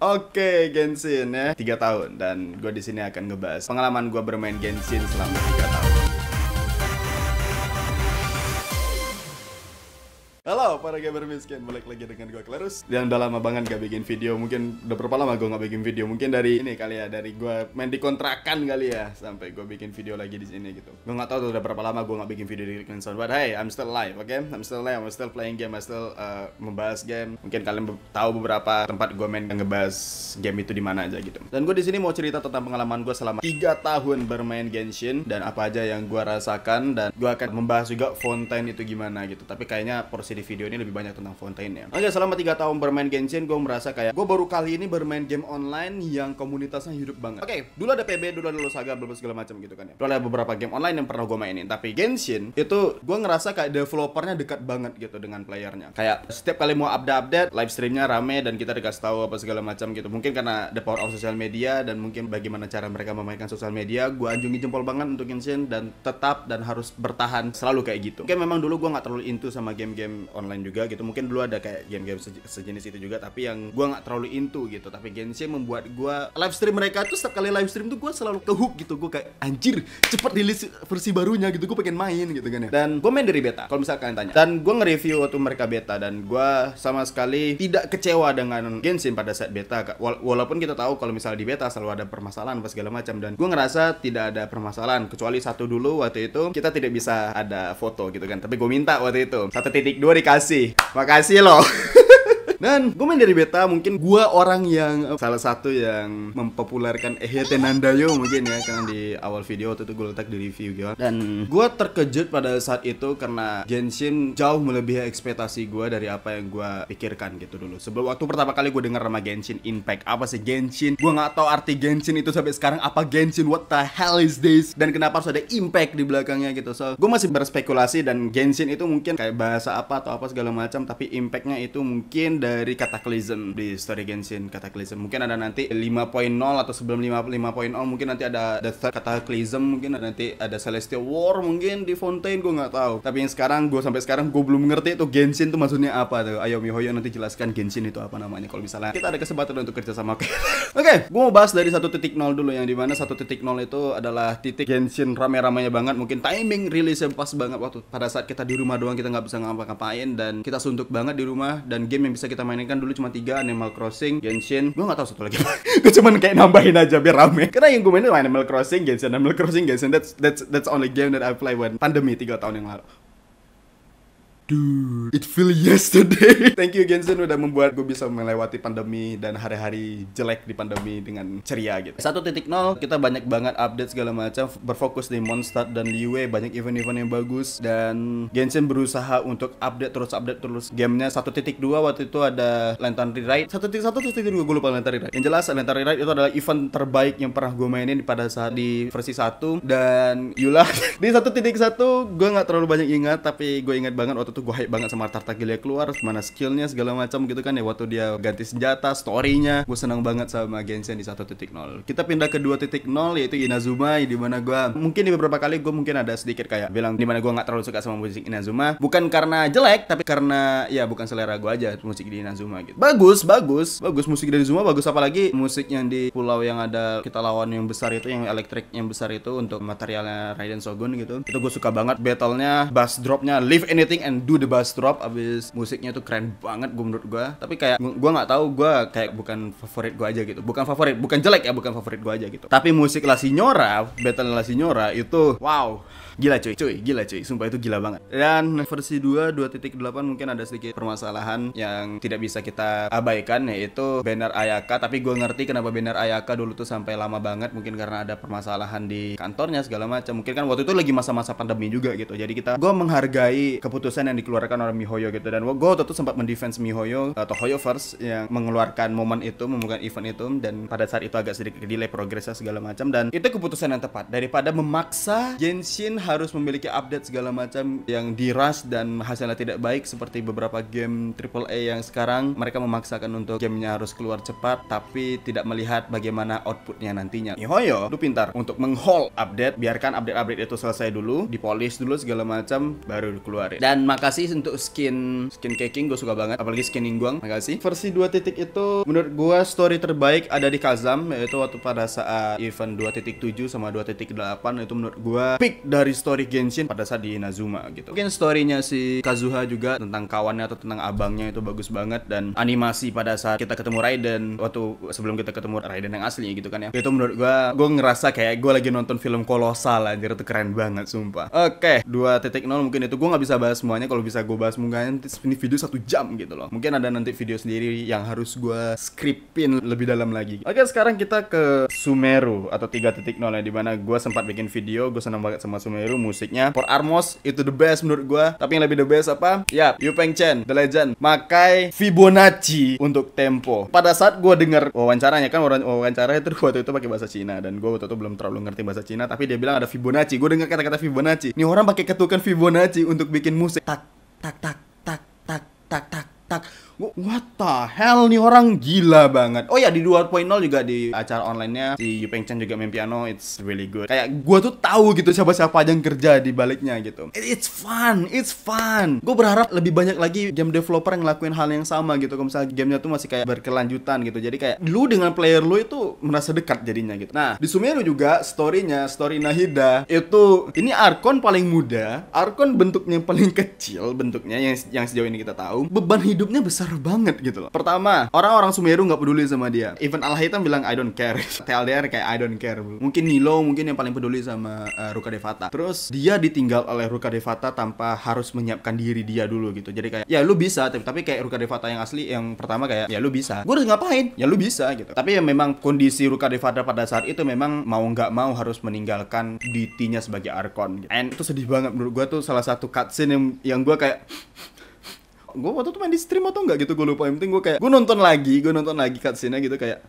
Oke, okay, Genshin ya. tiga tahun dan gue di sini akan ngebahas pengalaman gue bermain Genshin selama tiga tahun. para gamer miskin, balik lagi dengan gue Klerus Yang udah lama banget gak bikin video, mungkin udah berapa lama gue gak bikin video Mungkin dari ini kali ya, dari gue main di kontrakan kali ya Sampai gue bikin video lagi di sini gitu Gue gak tau tuh udah berapa lama gue gak bikin video di Clean But hey, I'm still alive, oke? Okay? I'm still alive, I'm still playing game, I'm still uh, membahas game Mungkin kalian tahu beberapa tempat gue main yang ngebahas game itu di mana aja gitu Dan gue di sini mau cerita tentang pengalaman gue selama 3 tahun bermain Genshin Dan apa aja yang gue rasakan Dan gue akan membahas juga Fontaine itu gimana gitu Tapi kayaknya porsi di video ini lebih banyak tentang Fontaine ya. Oke, selama 3 tahun bermain Genshin, gue merasa kayak gue baru kali ini bermain game online yang komunitasnya hidup banget. Oke, dulu ada PB, dulu ada Losaga, berbagai segala macam gitu kan ya. Dulu ada beberapa game online yang pernah gue mainin, tapi Genshin itu gue ngerasa kayak developernya dekat banget gitu dengan playernya. Kayak setiap kali mau update-update, live streamnya rame dan kita dikasih tahu apa segala macam gitu. Mungkin karena the power of social media dan mungkin bagaimana cara mereka memainkan sosial media, gue anjungi jempol banget untuk Genshin dan tetap dan harus bertahan selalu kayak gitu. Oke, memang dulu gue nggak terlalu into sama game-game online main juga gitu mungkin dulu ada kayak game-game sejenis itu juga tapi yang gue nggak terlalu into gitu tapi Genshin membuat gue live stream mereka tuh setiap kali live stream tuh gue selalu ke hook gitu gue kayak anjir cepet rilis versi barunya gitu gue pengen main gitu kan ya dan gue main dari beta kalau misalnya kalian tanya dan gue nge-review waktu mereka beta dan gue sama sekali tidak kecewa dengan Genshin pada saat beta walaupun kita tahu kalau misalnya di beta selalu ada permasalahan apa segala macam dan gue ngerasa tidak ada permasalahan kecuali satu dulu waktu itu kita tidak bisa ada foto gitu kan tapi gue minta waktu itu satu titik dua dikasih kasih. Makasih loh. Dan gue main dari beta mungkin gue orang yang eh, salah satu yang mempopulerkan Ehete Nandayo mungkin ya karena di awal video waktu itu gue letak di review gitu. Dan gue terkejut pada saat itu karena Genshin jauh melebihi ekspektasi gue dari apa yang gue pikirkan gitu dulu. Sebelum waktu pertama kali gue denger nama Genshin Impact apa sih Genshin? Gue nggak tahu arti Genshin itu sampai sekarang apa Genshin what the hell is this dan kenapa harus ada impact di belakangnya gitu. So gue masih berspekulasi dan Genshin itu mungkin kayak bahasa apa atau apa segala macam tapi impactnya itu mungkin dari dari Cataclysm di story Genshin Cataclysm. Mungkin ada nanti 5.0 atau sebelum 5.0 mungkin nanti ada The Third Cataclysm mungkin ada nanti ada Celestial War mungkin di Fontaine gue nggak tahu. Tapi yang sekarang gue sampai sekarang gue belum ngerti itu Genshin tuh maksudnya apa tuh. Ayo Mihoyo nanti jelaskan Genshin itu apa namanya kalau misalnya kita ada kesempatan untuk kerja sama. Oke, okay, gue mau bahas dari 1.0 dulu yang dimana 1.0 itu adalah titik Genshin rame-ramenya banget. Mungkin timing rilisnya pas banget waktu pada saat kita di rumah doang kita nggak bisa ngapa-ngapain dan kita suntuk banget di rumah dan game yang bisa kita kita mainin kan dulu cuma tiga Animal Crossing, Genshin. Gue nggak tahu satu lagi. gue cuma kayak nambahin aja biar rame. Karena yang gue mainin Animal Crossing, Genshin, Animal Crossing, Genshin. That's that's that's only game that I play when pandemi tiga tahun yang lalu. Dude, it feel yesterday. Thank you Genshin udah membuat gue bisa melewati pandemi dan hari-hari jelek di pandemi dengan ceria gitu. 1.0 kita banyak banget update segala macam, berfokus di monster dan Liyue, banyak event-event yang bagus dan Genshin berusaha untuk update terus update terus. Gamenya 1.2 waktu itu ada Lantern Rewrite. 1.1 1.2 gue lupa Lantern Rewrite. Yang jelas Lantern Rewrite itu adalah event terbaik yang pernah gue mainin pada saat di versi 1 dan Yula di 1.1 gue gak terlalu banyak ingat tapi gue ingat banget waktu itu tuh gue hype banget sama Tarta Gila keluar mana skillnya segala macam gitu kan ya waktu dia ganti senjata storynya gue senang banget sama Genshin di 1.0 kita pindah ke 2.0 yaitu Inazuma di mana gue mungkin di beberapa kali gue mungkin ada sedikit kayak bilang di mana gue nggak terlalu suka sama musik Inazuma bukan karena jelek tapi karena ya bukan selera gue aja musik di Inazuma gitu bagus bagus bagus musik dari Inazuma bagus apalagi musik yang di pulau yang ada kita lawan yang besar itu yang elektrik yang besar itu untuk materialnya Raiden Shogun gitu itu gue suka banget battlenya bass dropnya leave anything and do the bass drop abis musiknya tuh keren banget gue menurut gue tapi kayak gue nggak tahu gue kayak bukan favorit gue aja gitu bukan favorit bukan jelek ya bukan favorit gue aja gitu tapi musik La Signora battle La Signora itu wow gila cuy cuy gila cuy sumpah itu gila banget dan versi 2 2.8 mungkin ada sedikit permasalahan yang tidak bisa kita abaikan yaitu banner Ayaka tapi gue ngerti kenapa banner Ayaka dulu tuh sampai lama banget mungkin karena ada permasalahan di kantornya segala macam mungkin kan waktu itu lagi masa-masa pandemi juga gitu jadi kita gue menghargai keputusan yang dikeluarkan oleh Mihoyo gitu dan gue waktu itu sempat mendefense Mihoyo atau eh, Hoyo yang mengeluarkan momen itu membuka event itu dan pada saat itu agak sedikit delay progresnya segala macam dan itu keputusan yang tepat daripada memaksa Genshin harus memiliki update segala macam yang diras dan hasilnya tidak baik seperti beberapa game AAA yang sekarang mereka memaksakan untuk gamenya harus keluar cepat tapi tidak melihat bagaimana outputnya nantinya Mihoyo lu pintar untuk menghold update biarkan update-update itu selesai dulu dipolish dulu segala macam baru dikeluarin dan mak kasih untuk skin skin caking gue suka banget apalagi skin ingguang makasih versi titik itu menurut gue story terbaik ada di Kazam yaitu waktu pada saat event titik 2.7 sama titik delapan itu menurut gue peak dari story Genshin pada saat di Inazuma gitu mungkin storynya si Kazuha juga tentang kawannya atau tentang abangnya itu bagus banget dan animasi pada saat kita ketemu Raiden waktu sebelum kita ketemu Raiden yang asli gitu kan ya itu menurut gue gue ngerasa kayak gue lagi nonton film kolosal anjir itu keren banget sumpah oke okay, 2.0 mungkin itu gue nggak bisa bahas semuanya kalau bisa gue bahas mungkin ini video satu jam gitu loh mungkin ada nanti video sendiri yang harus gue skripin lebih dalam lagi oke sekarang kita ke Sumeru atau 3.0 ya dimana gue sempat bikin video gue senang banget sama Sumeru musiknya For Armos itu the best menurut gue tapi yang lebih the best apa ya Yu Peng Chen The Legend makai Fibonacci untuk tempo pada saat gue denger wawancaranya kan wawancara itu waktu itu pakai bahasa Cina dan gue waktu itu belum terlalu ngerti bahasa Cina tapi dia bilang ada Fibonacci gue dengar kata-kata Fibonacci Ini orang pakai ketukan Fibonacci untuk bikin musik Tac tac tac tac tac tac tac. what the hell nih orang gila banget. Oh ya di 2.0 juga di acara onlinenya si Yupeng Chen juga main piano, it's really good. Kayak gue tuh tahu gitu siapa-siapa aja yang kerja di baliknya gitu. It's fun, it's fun. Gue berharap lebih banyak lagi game developer yang ngelakuin hal yang sama gitu. Kalau misalnya gamenya tuh masih kayak berkelanjutan gitu. Jadi kayak lu dengan player lu itu merasa dekat jadinya gitu. Nah, di Sumeru juga storynya, story Nahida itu ini Arkon paling muda, Arkon bentuknya paling kecil bentuknya yang yang sejauh ini kita tahu. Beban hidupnya besar banget gitu loh. Pertama, orang-orang Sumeru nggak peduli sama dia. Even Al Haitam bilang I don't care. TLDR kayak I don't care. Mungkin Nilo mungkin yang paling peduli sama uh, Ruka Devata. Terus dia ditinggal oleh Ruka Devata tanpa harus menyiapkan diri dia dulu gitu. Jadi kayak ya lu bisa, tapi, tapi kayak Ruka Devata yang asli yang pertama kayak ya lu bisa. Gue harus ngapain? Ya lu bisa gitu. Tapi ya memang kondisi Ruka Devata pada saat itu memang mau nggak mau harus meninggalkan DT-nya sebagai Arkon. Gitu. And itu sedih banget menurut gue tuh salah satu cutscene yang yang gue kayak gue waktu itu main di stream atau enggak gitu gue lupa yang penting gue kayak gue nonton lagi gue nonton lagi cutscene gitu kayak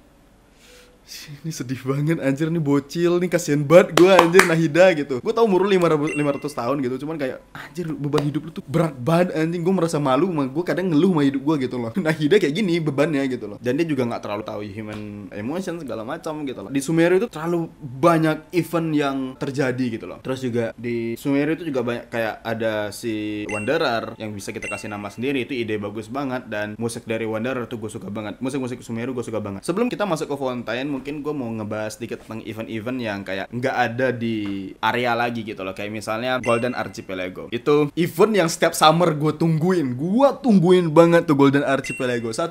ini sedih banget anjir nih bocil nih kasihan banget gue anjir Nahida gitu gue tau umur lu 500, 500 tahun gitu cuman kayak anjir beban hidup lu tuh berat banget anjing gue merasa malu sama gue kadang ngeluh sama hidup gue gitu loh Nahida kayak gini bebannya gitu loh dan dia juga gak terlalu tahu human emotion segala macam gitu loh di Sumeru itu terlalu banyak event yang terjadi gitu loh terus juga di Sumeru itu juga banyak kayak ada si Wanderer yang bisa kita kasih nama sendiri itu ide bagus banget dan musik dari Wanderer tuh gue suka banget musik-musik Sumeru gue suka banget sebelum kita masuk ke Fontaine mungkin gue mau ngebahas sedikit tentang event-event yang kayak nggak ada di area lagi gitu loh. Kayak misalnya Golden Archipelago. Itu event yang setiap summer gue tungguin. Gue tungguin banget tuh Golden Archipelago. 1.6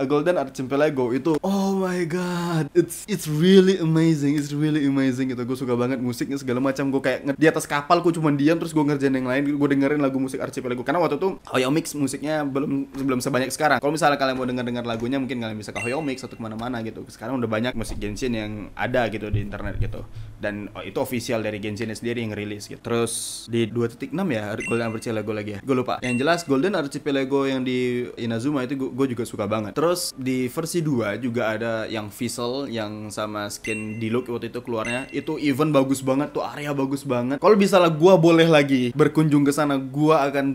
eh, Golden Archipelago itu oh my god. It's it's really amazing. It's really amazing gitu. Gue suka banget musiknya segala macam. Gue kayak di atas kapal gue cuma diam terus gue ngerjain yang lain. Gue dengerin lagu musik Archipelago karena waktu itu mix musiknya belum belum sebanyak sekarang. Kalau misalnya kalian mau denger-denger lagunya mungkin kalian bisa ke Hoyomix atau kemana-mana gitu. Sekarang udah udah banyak musik Genshin yang ada gitu di internet gitu dan oh, itu official dari Genshin sendiri yang rilis gitu. Terus di 2.6 ya Golden Archipelago lagi ya. Gue lupa. Yang jelas Golden Archipelago yang di Inazuma itu gue juga suka banget. Terus di versi 2 juga ada yang Fizzle yang sama skin Diluc waktu itu keluarnya. Itu event bagus banget tuh area bagus banget. Kalau lah gue boleh lagi berkunjung ke sana, gue akan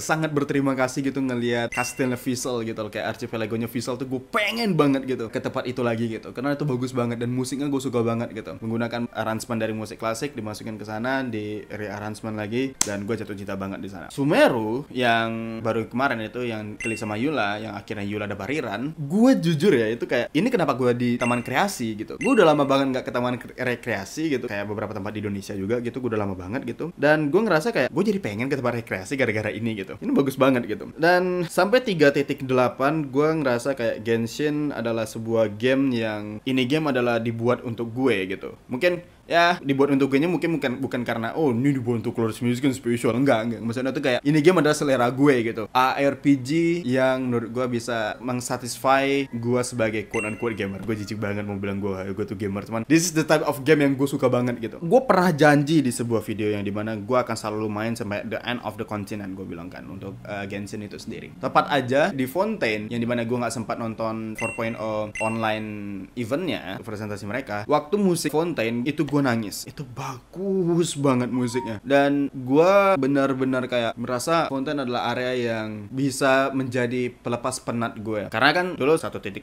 sangat berterima kasih gitu ngelihat kastilnya Fizzle gitu loh kayak archipelagonya Fizzle tuh gue pengen banget gitu ke tempat itu lagi gitu gitu karena itu bagus banget dan musiknya gue suka banget gitu menggunakan arrangement dari musik klasik dimasukin ke sana di rearrangement lagi dan gue jatuh cinta banget di sana Sumeru yang baru kemarin itu yang kali sama Yula yang akhirnya Yula ada bariran gue jujur ya itu kayak ini kenapa gue di taman kreasi gitu gue udah lama banget nggak ke taman rekreasi gitu kayak beberapa tempat di Indonesia juga gitu gue udah lama banget gitu dan gue ngerasa kayak gue jadi pengen ke tempat rekreasi gara-gara ini gitu ini bagus banget gitu dan sampai 3.8 gue ngerasa kayak Genshin adalah sebuah game yang yang ini game adalah dibuat untuk gue gitu mungkin ya dibuat untuk gue mungkin bukan bukan karena oh ini dibuat untuk Lord's music kan spesial enggak enggak maksudnya itu kayak ini game adalah selera gue gitu ARPG yang menurut gue bisa mengsatisfy gue sebagai quote unquote gamer gue jijik banget mau bilang gue gue tuh gamer teman this is the type of game yang gue suka banget gitu gue pernah janji di sebuah video yang dimana gue akan selalu main sampai the end of the continent gue bilang kan untuk uh, Genshin itu sendiri tepat aja di Fontaine yang dimana gue nggak sempat nonton 4.0 online eventnya presentasi mereka waktu musik Fontaine itu gue gue nangis itu bagus banget musiknya dan gue benar-benar kayak merasa konten adalah area yang bisa menjadi pelepas penat gue karena kan dulu 1.0 2.0 3.0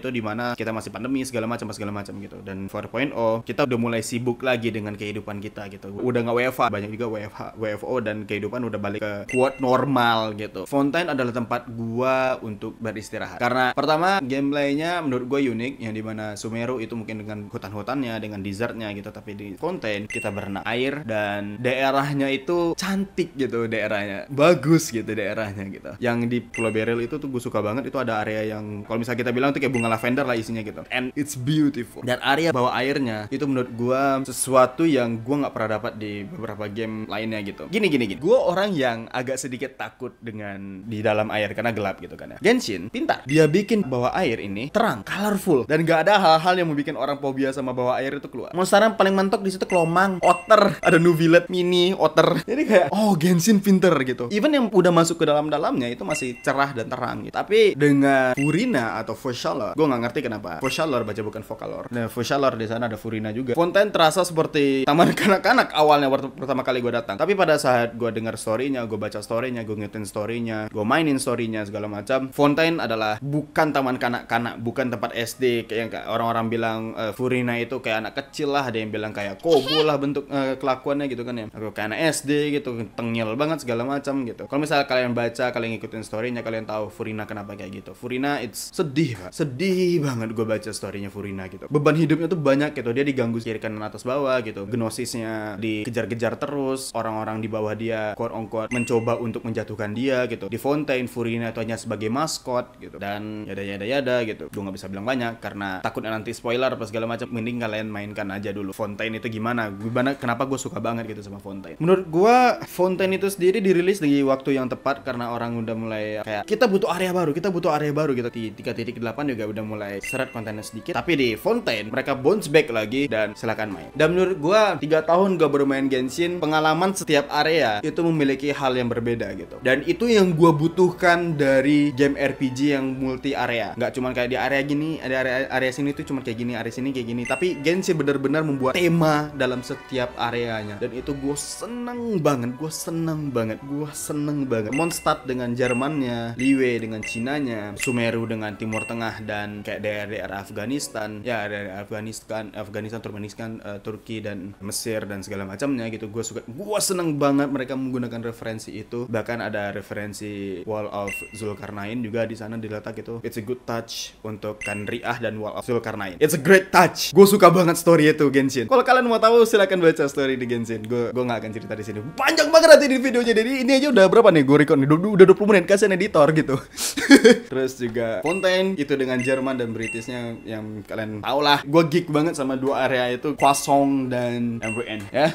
itu dimana kita masih pandemi segala macam segala macam gitu dan 4.0 kita udah mulai sibuk lagi dengan kehidupan kita gitu udah gak WFH banyak juga WFH WFO dan kehidupan udah balik ke kuat normal gitu Fontaine adalah tempat gue untuk beristirahat karena pertama gameplaynya menurut gue unik yang dimana Sumeru itu mungkin dengan hutan-hutan makanannya dengan dessertnya gitu tapi di konten kita berenang air dan daerahnya itu cantik gitu daerahnya bagus gitu daerahnya gitu yang di Pulau Beril itu tuh gue suka banget itu ada area yang kalau misalnya kita bilang tuh kayak bunga lavender lah isinya gitu and it's beautiful dan area bawah airnya itu menurut gue sesuatu yang gue nggak pernah dapat di beberapa game lainnya gitu gini gini gini gue orang yang agak sedikit takut dengan di dalam air karena gelap gitu kan ya Genshin pintar dia bikin bawah air ini terang colorful dan gak ada hal-hal yang mau bikin orang fobia sama bawah air itu keluar. yang paling mentok di situ kelomang, otter, ada nuvilet mini, otter. Jadi kayak oh Genshin pinter gitu. Even yang udah masuk ke dalam-dalamnya itu masih cerah dan terang gitu. Tapi dengan Furina atau Foshalor, gue nggak ngerti kenapa. Foshalor baca bukan Vokalor. Nah, Foshalor di sana ada Furina juga. Fontaine terasa seperti taman kanak-kanak awalnya waktu pertama kali gue datang. Tapi pada saat gue dengar storynya, gue baca storynya, gue ngeliatin storynya, gue mainin storynya segala macam. Fontaine adalah bukan taman kanak-kanak, bukan tempat SD kayak orang-orang bilang uh, Furina itu gitu kayak anak kecil lah ada yang bilang kayak kobo lah bentuk uh, kelakuannya gitu kan ya aku kayak anak SD gitu tengil banget segala macam gitu kalau misalnya kalian baca kalian ngikutin storynya kalian tahu Furina kenapa kayak gitu Furina it's sedih pak sedih banget gue baca storynya Furina gitu beban hidupnya tuh banyak gitu dia diganggu kiri kanan atas bawah gitu genosisnya dikejar-kejar terus orang-orang di bawah dia quote unquote mencoba untuk menjatuhkan dia gitu di Fontaine Furina itu hanya sebagai maskot gitu dan yada yada yada gitu gue nggak bisa bilang banyak karena takut nanti spoiler apa segala macam mending kalian mainkan aja dulu Fontaine itu gimana gimana kenapa gue suka banget gitu sama Fontaine menurut gue Fontaine itu sendiri dirilis di waktu yang tepat karena orang udah mulai kayak kita butuh area baru kita butuh area baru gitu di 3.8 juga udah mulai seret kontennya sedikit tapi di Fontaine mereka bounce back lagi dan silakan main dan menurut gue tiga tahun gue bermain Genshin pengalaman setiap area itu memiliki hal yang berbeda gitu dan itu yang gue butuhkan dari game RPG yang multi area nggak cuma kayak di area gini ada area area sini tuh cuma kayak gini area sini kayak gini tapi Gen Genshin benar-benar membuat tema dalam setiap areanya dan itu gue seneng banget, gue seneng banget, gue seneng banget. Monstat dengan Jermannya, Liwe dengan Cinanya, Sumeru dengan Timur Tengah dan kayak daerah-daerah Afghanistan, ya daerah Afghanistan, Afghanistan, Turkmenistan, uh, Turki dan Mesir dan segala macamnya gitu. Gue suka, gue seneng banget mereka menggunakan referensi itu. Bahkan ada referensi Wall of Zulkarnain juga di sana diletak itu. It's a good touch untuk Kanriah dan Wall of Zulkarnain. It's a great touch. Gue suka suka banget story itu Genshin. Kalau kalian mau tahu silahkan baca story di Genshin. Gue gue nggak akan cerita di sini. Panjang banget nanti di videonya. Jadi ini aja udah berapa nih gue record nih. Udah 20 menit kasih editor gitu. Terus juga konten itu dengan Jerman dan Britishnya yang kalian tau lah. Gue geek banget sama dua area itu Kwasong dan MWN ya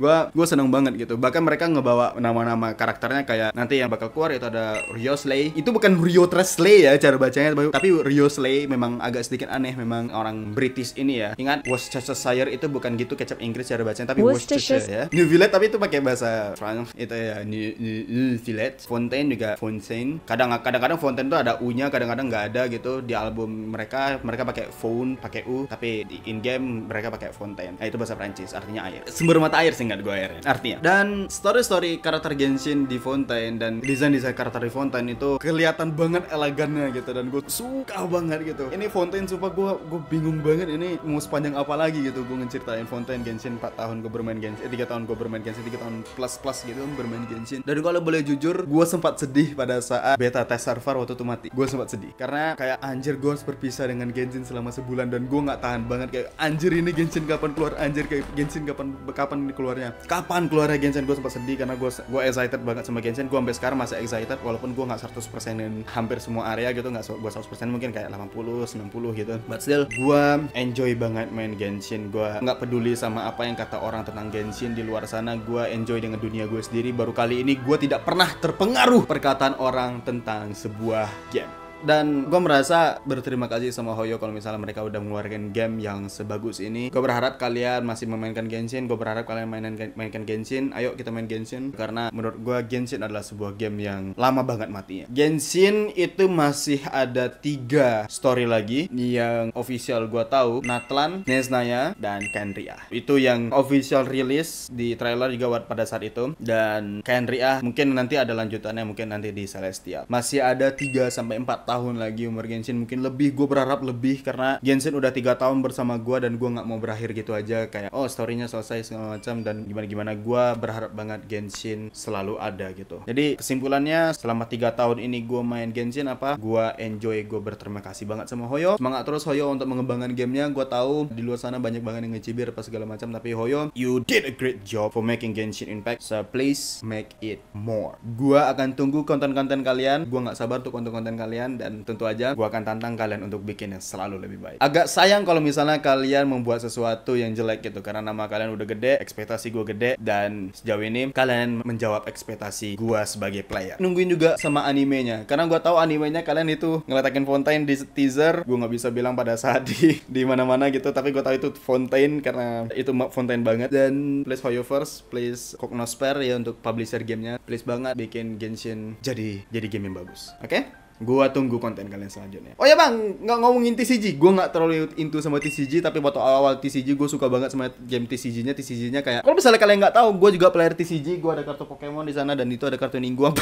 gue gue seneng banget gitu bahkan mereka ngebawa nama-nama karakternya kayak nanti yang bakal keluar itu ada Rio Slay itu bukan Rio Tresley ya cara bacanya tapi Rio Slay memang agak sedikit aneh memang orang British ini ya ingat Worcestershire itu bukan gitu kecap Inggris cara bacanya tapi Worcestershire, ya New Villette tapi itu pakai bahasa Prancis itu ya New, New, New Villette Fontaine juga Fontaine kadang kadang-kadang Fontaine tuh ada U-nya kadang-kadang nggak ada gitu di album mereka mereka pakai Phone pakai U tapi di in game mereka pakai Fontaine nah, itu bahasa Prancis artinya air sumber mata air sih ingat gue akhirnya artinya. Dan story-story karakter Genshin di Fontaine dan desain-desain karakter di Fontaine itu kelihatan banget elegannya gitu dan gue suka banget gitu. Ini Fontaine sumpah gue gue bingung banget ini mau sepanjang apa lagi gitu gue ngeceritain Fontaine Genshin 4 tahun gue bermain Genshin, eh, 3 tahun gue bermain Genshin, 3 tahun plus plus gitu bermain Genshin. Dan kalau boleh jujur, gue sempat sedih pada saat beta test server waktu itu mati. Gue sempat sedih karena kayak anjir gue harus berpisah dengan Genshin selama sebulan dan gue nggak tahan banget kayak anjir ini Genshin kapan keluar anjir kayak Genshin kapan kapan keluar sebenarnya kapan keluarnya Genshin gue sempat sedih karena gue gue excited banget sama Genshin gue sampai sekarang masih excited walaupun gue nggak 100 persenin hampir semua area gitu nggak gue 100 persen mungkin kayak 80 90 gitu but still gue enjoy banget main Genshin gue nggak peduli sama apa yang kata orang tentang Genshin di luar sana gue enjoy dengan dunia gue sendiri baru kali ini gue tidak pernah terpengaruh perkataan orang tentang sebuah game dan gue merasa berterima kasih sama Hoyo kalau misalnya mereka udah mengeluarkan game yang sebagus ini gue berharap kalian masih memainkan Genshin gue berharap kalian mainan mainkan Genshin ayo kita main Genshin karena menurut gue Genshin adalah sebuah game yang lama banget matinya Genshin itu masih ada tiga story lagi yang official gue tahu Natlan Nesnaya dan Kenria itu yang official rilis di trailer juga pada saat itu dan Kenria mungkin nanti ada lanjutannya mungkin nanti di Celestia masih ada 3 sampai 4 tahun lagi umur Genshin mungkin lebih gue berharap lebih karena Genshin udah tiga tahun bersama gue dan gue nggak mau berakhir gitu aja kayak oh storynya selesai segala macam dan gimana gimana gue berharap banget Genshin selalu ada gitu jadi kesimpulannya selama tiga tahun ini gue main Genshin apa gue enjoy gue berterima kasih banget sama Hoyo semangat terus Hoyo untuk mengembangkan gamenya gue tahu di luar sana banyak banget yang ngecibir apa segala macam tapi Hoyo you did a great job for making Genshin Impact so please make it more gue akan tunggu konten-konten kalian gue nggak sabar untuk konten-konten kalian dan tentu aja gue akan tantang kalian untuk bikin yang selalu lebih baik. Agak sayang kalau misalnya kalian membuat sesuatu yang jelek gitu karena nama kalian udah gede, ekspektasi gue gede dan sejauh ini kalian menjawab ekspektasi gue sebagai player. Nungguin juga sama animenya karena gue tahu animenya kalian itu ngeletakin Fontaine di teaser, gue nggak bisa bilang pada saat di di mana-mana gitu tapi gue tahu itu Fontaine karena itu Fontaine banget dan please for first, please Cognosper ya untuk publisher gamenya, please banget bikin Genshin jadi jadi game yang bagus. Oke? Okay? Gua tunggu konten kalian selanjutnya. Oh ya bang, nggak ngomongin TCG, gua nggak terlalu into sama TCG, tapi waktu awal-awal TCG gue suka banget sama game TCG-nya. TCG-nya kayak, kalau misalnya kalian nggak tahu, gue juga player TCG, gue ada kartu Pokemon di sana dan itu ada kartu Ningguang.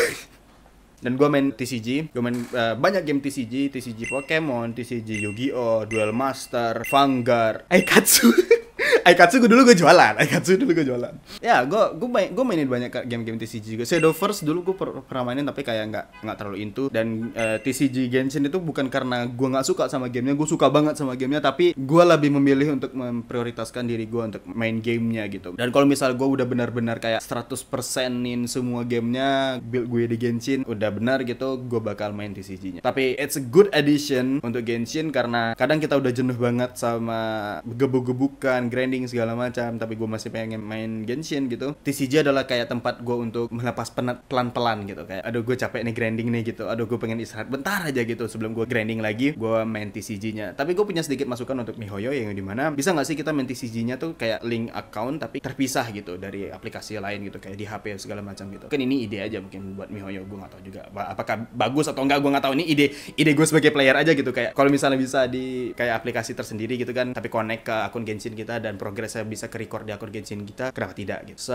dan gue main TCG, gue main uh, banyak game TCG, TCG Pokemon, TCG Yu-Gi-Oh, Duel Master, Vanguard, Aikatsu. Aikatsu gue dulu gue jualan. Aikatsu dulu gue jualan. Ya, gue gue main mainin banyak game-game TCG juga. Shadowverse dulu gue per, pernah mainin tapi kayak nggak nggak terlalu into dan uh, eh, TCG Genshin itu bukan karena gue nggak suka sama gamenya, gue suka banget sama gamenya tapi gue lebih memilih untuk memprioritaskan diri gue untuk main gamenya gitu. Dan kalau misal gue udah benar-benar kayak persenin semua gamenya, build gue di Genshin udah benar gitu, gue bakal main TCG-nya. Tapi it's a good addition untuk Genshin karena kadang kita udah jenuh banget sama gebu gebukan grinding segala macam tapi gue masih pengen main Genshin gitu TCG adalah kayak tempat gue untuk melepas penat pelan-pelan gitu kayak aduh gue capek nih grinding nih gitu aduh gue pengen istirahat bentar aja gitu sebelum gue grinding lagi gue main TCG-nya tapi gue punya sedikit masukan untuk miHoYo yang di mana bisa nggak sih kita main TCG-nya tuh kayak link account tapi terpisah gitu dari aplikasi lain gitu kayak di HP segala macam gitu kan ini ide aja mungkin buat miHoYo gue nggak tahu juga apakah bagus atau nggak gue nggak tahu ini ide ide gue sebagai player aja gitu kayak kalau misalnya bisa di kayak aplikasi tersendiri gitu kan tapi connect ke akun Genshin kita dan saya bisa ke record di akun Genshin kita kenapa tidak gitu so,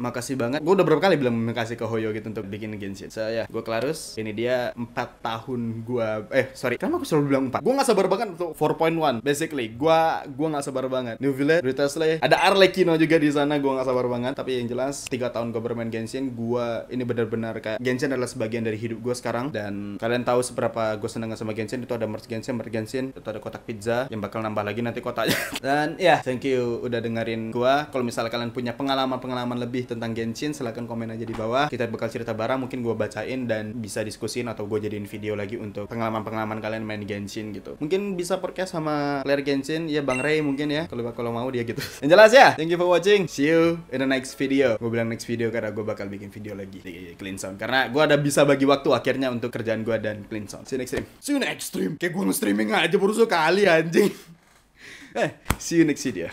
makasih banget gue udah berapa kali bilang makasih ke Hoyo gitu untuk bikin Genshin so ya yeah. gue Clarus ini dia 4 tahun gue eh sorry kenapa gue selalu bilang 4 gue gak sabar banget untuk 4.1 basically gue gue gak sabar banget New Village Ruthless ada Arlecchino juga di sana gue gak sabar banget tapi yang jelas tiga tahun gue bermain Genshin gue ini benar-benar kayak Genshin adalah sebagian dari hidup gue sekarang dan kalian tahu seberapa gue seneng sama Genshin itu ada merch Genshin merch Genshin itu ada kotak pizza yang bakal nambah lagi nanti kotanya. dan ya yeah, thank you udah dengerin gua. Kalau misalnya kalian punya pengalaman-pengalaman lebih tentang Genshin, silahkan komen aja di bawah. Kita bakal cerita bareng, mungkin gua bacain dan bisa diskusin atau gua jadiin video lagi untuk pengalaman-pengalaman kalian main Genshin gitu. Mungkin bisa podcast sama player Genshin, ya Bang Ray mungkin ya. Kalau kalau mau dia gitu. Yang jelas ya. Thank you for watching. See you in the next video. Gua bilang next video karena gua bakal bikin video lagi di Clean Sound karena gua ada bisa bagi waktu akhirnya untuk kerjaan gua dan Clean Sound. See you next time. See you next stream. Kayak gua streaming aja baru sekali anjing. eh, see you next video.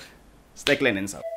Stay clean and sound.